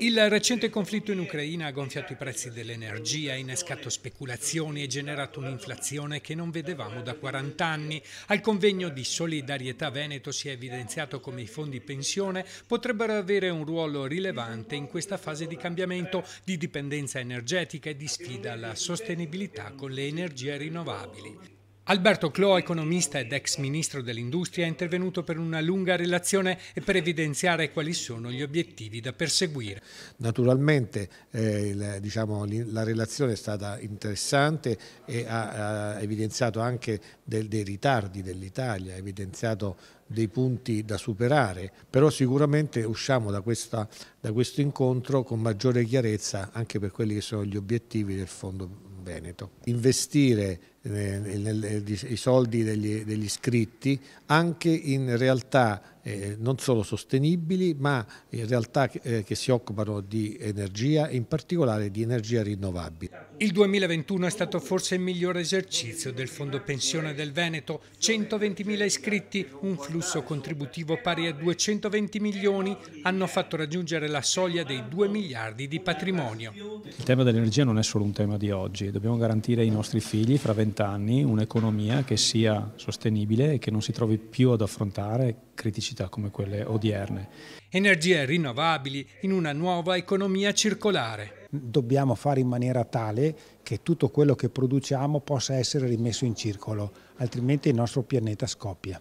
Il recente conflitto in Ucraina ha gonfiato i prezzi dell'energia, innescato speculazioni e generato un'inflazione che non vedevamo da 40 anni. Al convegno di Solidarietà Veneto si è evidenziato come i fondi pensione potrebbero avere un ruolo rilevante in questa fase di cambiamento, di dipendenza energetica e di sfida alla sostenibilità con le energie rinnovabili. Alberto Clo, economista ed ex ministro dell'Industria, è intervenuto per una lunga relazione e per evidenziare quali sono gli obiettivi da perseguire. Naturalmente eh, la, diciamo, la relazione è stata interessante e ha, ha evidenziato anche del, dei ritardi dell'Italia, ha evidenziato dei punti da superare, però sicuramente usciamo da, questa, da questo incontro con maggiore chiarezza anche per quelli che sono gli obiettivi del Fondo Veneto. Investire eh, i soldi degli, degli, iscritti anche in realtà eh, non solo sostenibili ma in realtà eh, che si occupano di energia e in particolare di energia rinnovabile. Il 2021 è stato forse il miglior esercizio del Fondo Pensione del Veneto, 120.000 iscritti, un flusso contributivo pari a 220 milioni hanno fatto raggiungere la soglia dei 2 miliardi di patrimonio. Il tema dell'energia non è solo un tema di oggi, dobbiamo garantire ai nostri figli fra 20 anni un'economia che sia sostenibile e che non si trovi più ad affrontare criticità come quelle odierne. Energie rinnovabili in una nuova economia circolare. Dobbiamo fare in maniera tale che tutto quello che produciamo possa essere rimesso in circolo, altrimenti il nostro pianeta scoppia.